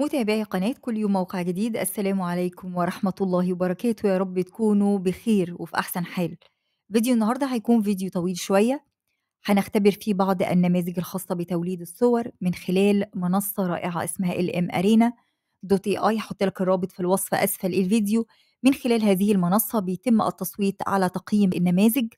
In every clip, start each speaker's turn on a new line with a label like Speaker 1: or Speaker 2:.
Speaker 1: متابعي قناة كل يوم موقع جديد السلام عليكم ورحمة الله وبركاته يا رب تكونوا بخير وفي أحسن حال فيديو النهاردة هيكون فيديو طويل شوية هنختبر فيه بعض النماذج الخاصة بتوليد الصور من خلال منصة رائعة اسمها LM Arena دوت اي اي هحط لك الرابط في الوصف أسفل الفيديو من خلال هذه المنصة بيتم التصويت على تقييم النماذج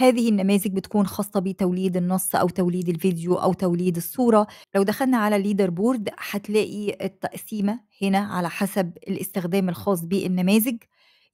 Speaker 1: هذه النماذج بتكون خاصة بتوليد النص أو توليد الفيديو أو توليد الصورة لو دخلنا على الليدر بورد هتلاقي التقسيمة هنا على حسب الاستخدام الخاص بالنماذج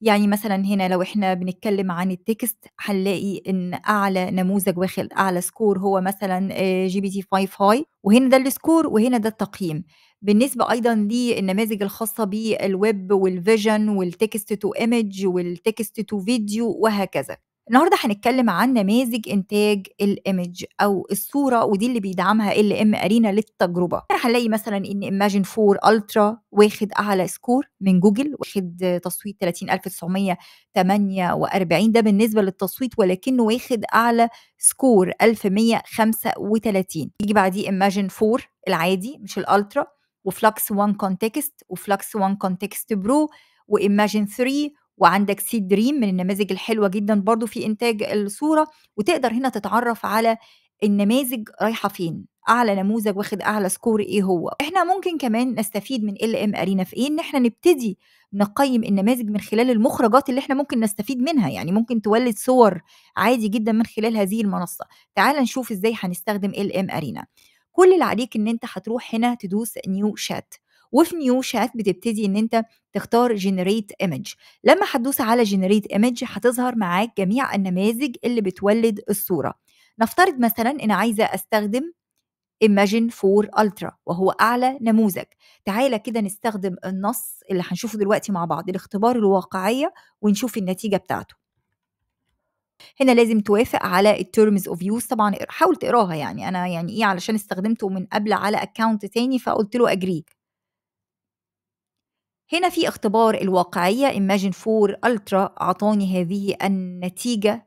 Speaker 1: يعني مثلا هنا لو احنا بنتكلم عن التكست هنلاقي ان اعلى نموذج واخد اعلى سكور هو مثلا جي بي تي 5 هاي وهنا ده السكور وهنا ده التقييم بالنسبة أيضا للنماذج الخاصة بالويب والفيجن والتكست تو ايمج والتكست تو فيديو وهكذا النهارده هنتكلم عن نماذج انتاج الايمج او الصوره ودي اللي بيدعمها ال ام ارينا للتجربه هنلاقي مثلا ان ايماجين 4 الترا واخد اعلى سكور من جوجل واخد تصويت 30948 ده بالنسبه للتصويت ولكنه واخد اعلى سكور 1135 يجي بعديه ايماجين 4 العادي مش الالترا وفلكس 1 كونتكست وفلكس 1 كونتكست برو وايماجين 3 وعندك سيد دريم من النماذج الحلوة جدًا برضه في إنتاج الصورة، وتقدر هنا تتعرّف على النماذج رايحة فين، أعلى نموذج واخد أعلى سكور إيه هو. إحنا ممكن كمان نستفيد من ال ام ارينا في إيه، إن إحنا نبتدي نقيّم النماذج من خلال المخرجات اللي إحنا ممكن نستفيد منها، يعني ممكن تولد صور عادي جدًا من خلال هذه المنصة. تعالَ نشوف إزاي هنستخدم ال ام ارينا كل اللي عليك إن أنت هتروح هنا تدوس نيو شات وفي نيو شات بتبتدي ان انت تختار جنريت ايمج لما هتدوس على جنريت ايمج هتظهر معاك جميع النماذج اللي بتولد الصوره نفترض مثلا ان عايزه استخدم ايماجين 4 الترا وهو أعلى نموذج تعالى كده نستخدم النص اللي هنشوفه دلوقتي مع بعض الاختبار الواقعية ونشوف النتيجة بتاعته هنا لازم توافق على التيرمز اوف يوز طبعا حاول تقراها يعني انا يعني ايه علشان استخدمته من قبل على اكونت تاني فقلت له اجري هنا في اختبار الواقعية Imagine 4 Ultra أعطاني هذه النتيجة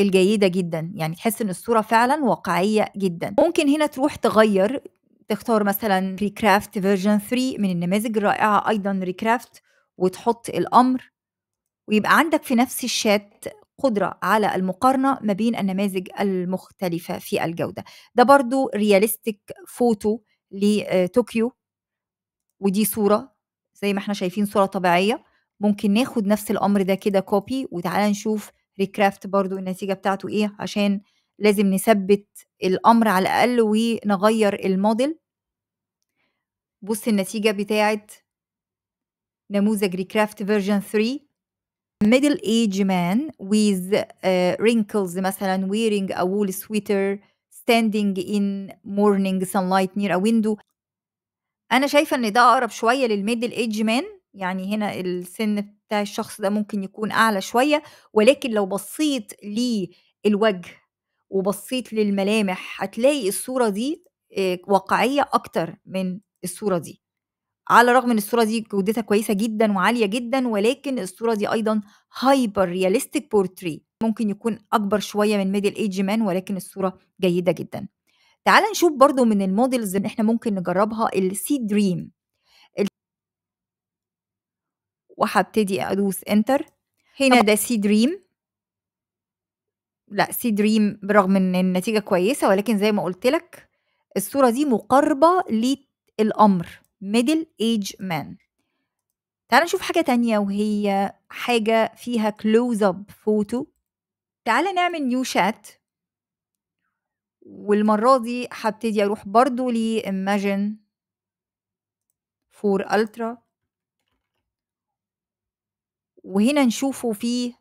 Speaker 1: الجيدة جدا يعني تحس إن الصورة فعلا واقعية جدا ممكن هنا تروح تغير تختار مثلا Recraft Version 3 من النماذج الرائعة أيضا Recraft وتحط الأمر ويبقى عندك في نفس الشات قدرة على المقارنة ما بين النماذج المختلفة في الجودة ده برضو رياليستيك فوتو لطوكيو ودي صورة زي ما احنا شايفين صورة طبيعية ممكن ناخد نفس الأمر ده كده كوبي وتعالى نشوف ريكرافت برضو النتيجة بتاعته إيه عشان لازم نثبت الأمر على الأقل ونغير الموديل بص النتيجة بتاعة نموذج ريكرافت فيرجن 3 middle age man with uh, wrinkles مثلا wearing a wool sweater standing in morning sunlight near a window انا شايفه ان ده اقرب شويه للميدل ايج مان يعني هنا السن بتاع الشخص ده ممكن يكون اعلى شويه ولكن لو بصيت للوجه وبصيت للملامح هتلاقي الصوره دي آه، واقعيه اكتر من الصوره دي على الرغم ان الصوره دي جودتها كويسه جدا وعاليه جدا ولكن الصوره دي ايضا هايبر رياليستيك بورتري ممكن يكون اكبر شويه من ميدل ايج مان ولكن الصوره جيده جدا تعال نشوف برضو من المودلز اللي احنا ممكن نجربها السي دريم وهبتدي ادوس انتر هنا ده سي دريم لا سي دريم برغم ان النتيجه كويسه ولكن زي ما قلت لك الصوره دي مقاربه للامر ميدل ايج مان تعال نشوف حاجه تانية وهي حاجه فيها كلوز اب فوتو تعال نعمل نيو شات والمرة دي هبتدي أروح برضو لإيماجن فور ألترا وهنا نشوفه فيه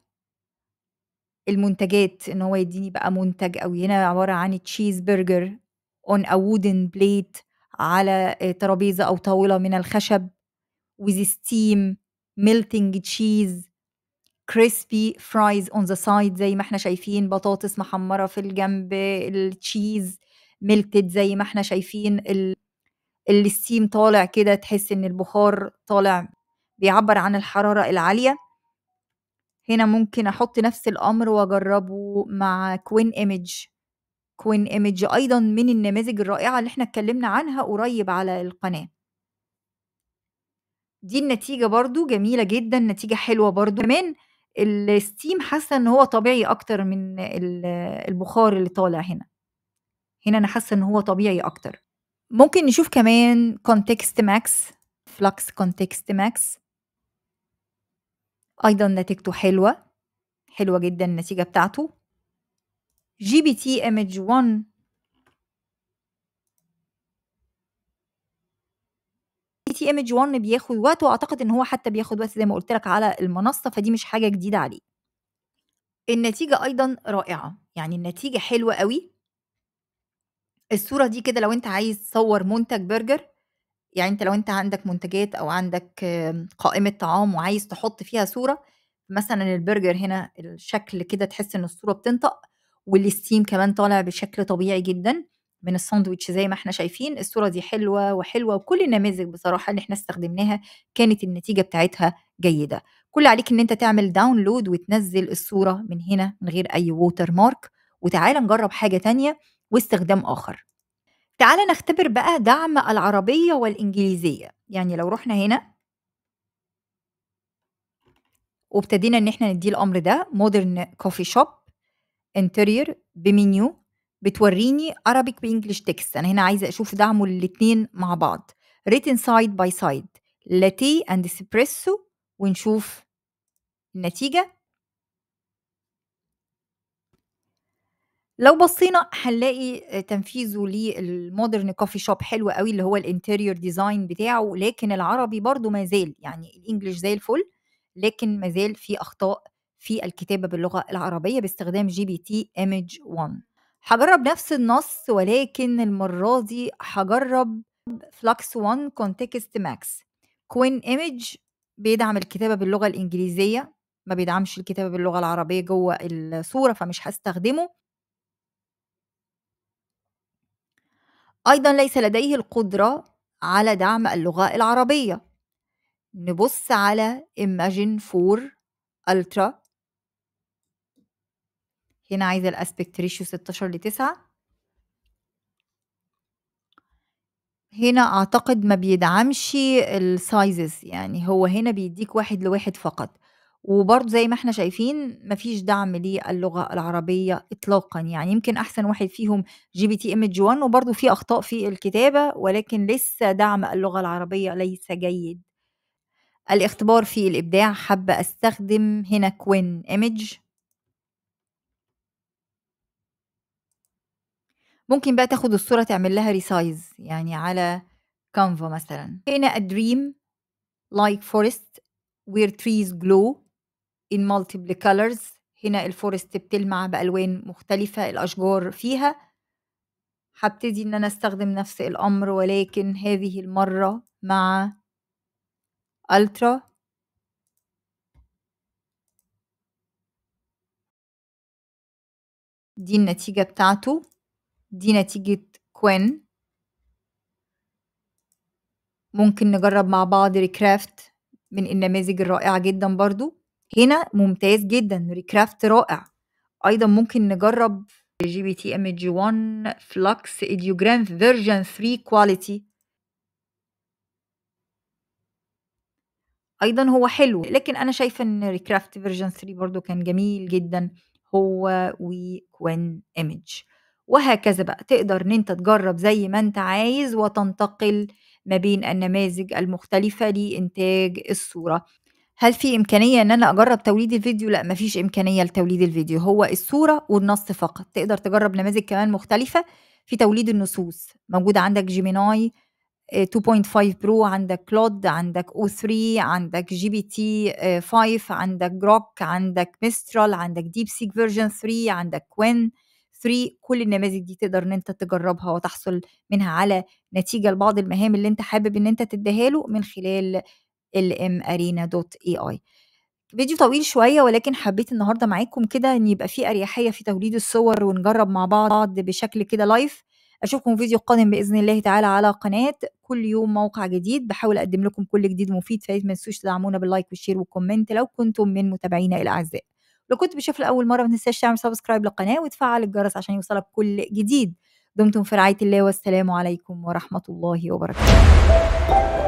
Speaker 1: المنتجات ان هو يديني بقى منتج او هنا عباره عن تشيز برجر اون ا وودن بليت على آه، ترابيزه او طاوله من الخشب وذ ستيم ميلتنج تشيز كريسبي فرايز اون ذا سايد زي ما احنا شايفين بطاطس محمره في الجنب التشيز ميلتد زي ما احنا شايفين الستيم طالع كده تحس ان البخار طالع بيعبر عن الحراره العاليه هنا ممكن احط نفس الامر واجربه مع كوين ايمج كوين ايمج ايضا من النماذج الرائعه اللي احنا اتكلمنا عنها قريب على القناه دي النتيجه برضو جميله جدا نتيجه حلوه برضو كمان الستيم حاسه ان هو طبيعي اكتر من البخار اللي طالع هنا هنا انا حاسه ان هو طبيعي اكتر ممكن نشوف كمان كونتكست ماكس فلكس كونتكست ماكس ايضا نتيجته حلوه حلوه جدا النتيجه بتاعته جي بي تي ايمج 1 في ايمج 1 بياخد وقت واعتقد ان هو حتى بياخد وقت زي ما قلت لك على المنصه فدي مش حاجه جديده عليه النتيجه ايضا رائعه يعني النتيجه حلوه قوي الصوره دي كده لو انت عايز تصور منتج برجر يعني انت لو انت عندك منتجات او عندك قائمه طعام وعايز تحط فيها صوره مثلا البرجر هنا الشكل كده تحس ان الصوره بتنطق والستيم كمان طالع بشكل طبيعي جدا من الساندويتش زي ما احنا شايفين الصوره دي حلوه وحلوه وكل النماذج بصراحه اللي احنا استخدمناها كانت النتيجه بتاعتها جيده كل عليك ان انت تعمل داونلود وتنزل الصوره من هنا من غير اي ووتر مارك وتعالى نجرب حاجه تانية واستخدام اخر تعالى نختبر بقى دعم العربيه والانجليزيه يعني لو رحنا هنا وابتدينا ان احنا نديه الامر ده مودرن كوفي شوب انتيرير بمنيو بتوريني Arabic بإنجلش تكست أنا هنا عايزة أشوف دعمه للاتنين مع بعض written side by side لاتيه and espresso ونشوف النتيجة لو بصينا هنلاقي آه، تنفيذه للمودرن كوفي شوب حلو قوي اللي هو الانتيريور ديزاين بتاعه لكن العربي برضو ما زال يعني الانجليش زي الفل لكن ما زال في اخطاء في الكتابه باللغه العربيه باستخدام جي بي تي ايمج 1 هجرب نفس النص ولكن المرة دي هجرب فلكس 1 كونتكست ماكس كوين ايمج بيدعم الكتابة باللغة الإنجليزية ما بيدعمش الكتابة باللغة العربية جوه الصورة فمش هستخدمه أيضا ليس لديه القدرة على دعم اللغة العربية نبص على Imagine 4 Ultra هنا عايزه الاسبكت ريشيو 16 ل 9 هنا اعتقد ما بيدعمش السايزز يعني هو هنا بيديك واحد لواحد فقط وبرضه زي ما احنا شايفين مفيش دعم للغة العربية إطلاقا يعني يمكن أحسن واحد فيهم جي بي تي إيمج 1 وبرضه في أخطاء في الكتابة ولكن لسه دعم اللغة العربية ليس جيد الاختبار في الإبداع حابة أستخدم هنا كوين إيمج ممكن بقى تاخد الصورة تعمل لها ريسايز يعني على كانفا مثلا هنا a dream like forest where trees glow in multiple colors هنا الفورست بتلمع بألوان مختلفة الأشجار فيها هبتدي إن أنا أستخدم نفس الأمر ولكن هذه المرة مع ألترا دي النتيجة بتاعته دي نتيجة كوين ممكن نجرب مع بعض ريكرافت من النماذج الرائعة جدا برضو هنا ممتاز جدا ريكرافت رائع أيضا ممكن نجرب جي بي تي ام جي 1 فلوكس ايديوجرام فيرجن 3 كواليتي ايضا هو حلو لكن انا شايفه ان ريكرافت فيرجن 3 برضو كان جميل جدا هو وكوين ايمج وهكذا بقى تقدر ان انت تجرب زي ما انت عايز وتنتقل ما بين النماذج المختلفة لإنتاج الصورة هل في إمكانية إن أنا أجرب توليد الفيديو؟ لا مفيش إمكانية لتوليد الفيديو هو الصورة والنص فقط تقدر تجرب نماذج كمان مختلفة في توليد النصوص موجود عندك جيميناي 2.5 برو عندك كلود عندك او 3 عندك جي بي تي 5 عندك جروك عندك ميسترال عندك ديب سيك فيرجن 3 عندك كوين 3 كل النماذج دي تقدر ان انت تجربها وتحصل منها على نتيجه لبعض المهام اللي انت حابب ان انت تديها له من خلال اي فيديو طويل شوية ولكن حبيت النهاردة معاكم كده ان يبقى في اريحية في توليد الصور ونجرب مع بعض بشكل كده لايف اشوفكم فيديو قادم باذن الله تعالى على قناة كل يوم موقع جديد بحاول اقدم لكم كل جديد مفيد فما تنسوش تدعمونا باللايك والشير والكومنت لو كنتم من متابعينا الاعزاء لو كنت بتشوف لاول مره ما تنساش تعمل سبسكرايب للقناه وتفعل الجرس عشان يوصلك كل جديد دمتم في رعايه الله والسلام عليكم ورحمه الله وبركاته